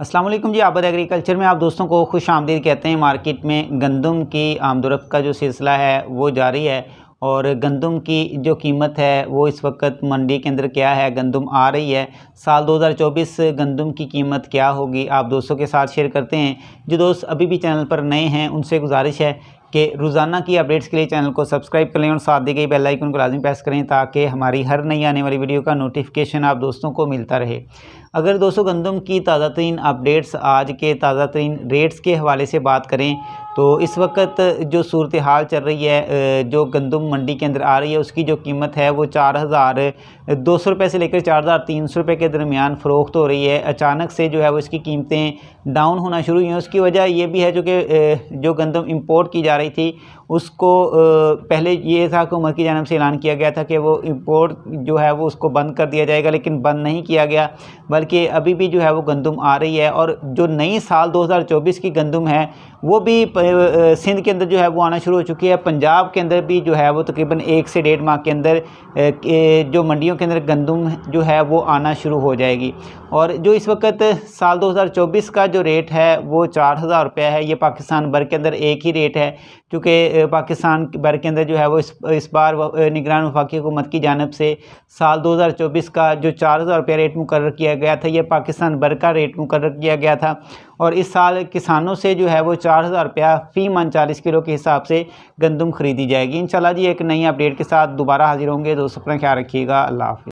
असलम जी आबद agriculture में आप दोस्तों को खुश आमदीद कहते हैं मार्केट में गंदम की आमदोरफ़ का जो सिलसिला है वो जारी है और गंदम की जो कीमत है वो इस वक्त मंडी के अंदर क्या है गंदम आ रही है साल 2024 गंदम की कीमत क्या होगी आप दोस्तों के साथ शेयर करते हैं जो दोस्त अभी भी चैनल पर नए हैं उनसे गुजारिश है कि रोज़ाना की अपडेट्स के लिए चैनल को सब्सक्राइब कर लें और साथ दी गई बेल आइकन को लाजमी प्रेस करें ताकि हमारी हर नई आने वाली वीडियो का नोटिफिकेशन आप दोस्तों को मिलता रहे अगर दोस्तों गंदम की ताज़ा तरीन अपडेट्स आज के ताज़ा तरीन रेट्स के हवाले से बात करें तो इस वक्त जो सूरत हाल चल रही है जो गंदम मंडी के अंदर आ रही है उसकी जो कीमत है वो चार हज़ार दो सौ रुपये से लेकर चार हज़ार तीन सौ रुपये के दरमियान फ़रोख्त हो रही है अचानक से जो है वो इसकी कीमतें डाउन होना शुरू हुई हैं उसकी वजह ये भी है जो कि जो गंदम इम्पोर्ट की जा रही है आई थी उसको पहले ये था कि उमर की जानब से ऐलान किया गया था कि वो इम्पोर्ट जो है वो उसको बंद कर दिया जाएगा लेकिन बंद नहीं किया गया बल्कि अभी भी जो है वो गंदम आ रही है और जो नई साल 2024 की गंदम है वो भी सिंध के अंदर जो है वो आना शुरू हो चुकी है पंजाब के अंदर भी जो है वो तकरीबन एक से डेढ़ माह के अंदर जो मंडियों के अंदर गंदम जो है वो आना शुरू हो जाएगी और जो इस वक्त साल 2024 का जो रेट है वो चार हज़ार रुपये है ये पाकिस्तान भर के अंदर एक ही रेट है चूँकि पाकिस्तान भर के अंदर जो है वो इस इस बार निगरान वफाकी हुकूमत की जानब से साल 2024 का जो चार हज़ार रुपया रेट मुकर किया गया था यह पाकिस्तान भर का रेट मुकर किया गया था और इस साल किसानों से जो है वो चार हज़ार रुपया फ़ी मन चालीस किलो के हिसाब से गंदम खरीदी जाएगी इन जी एक नई अपडेट के साथ दोबारा हाजिर होंगे दोस्तों अपना ख्याल रखिएगा अल्लाह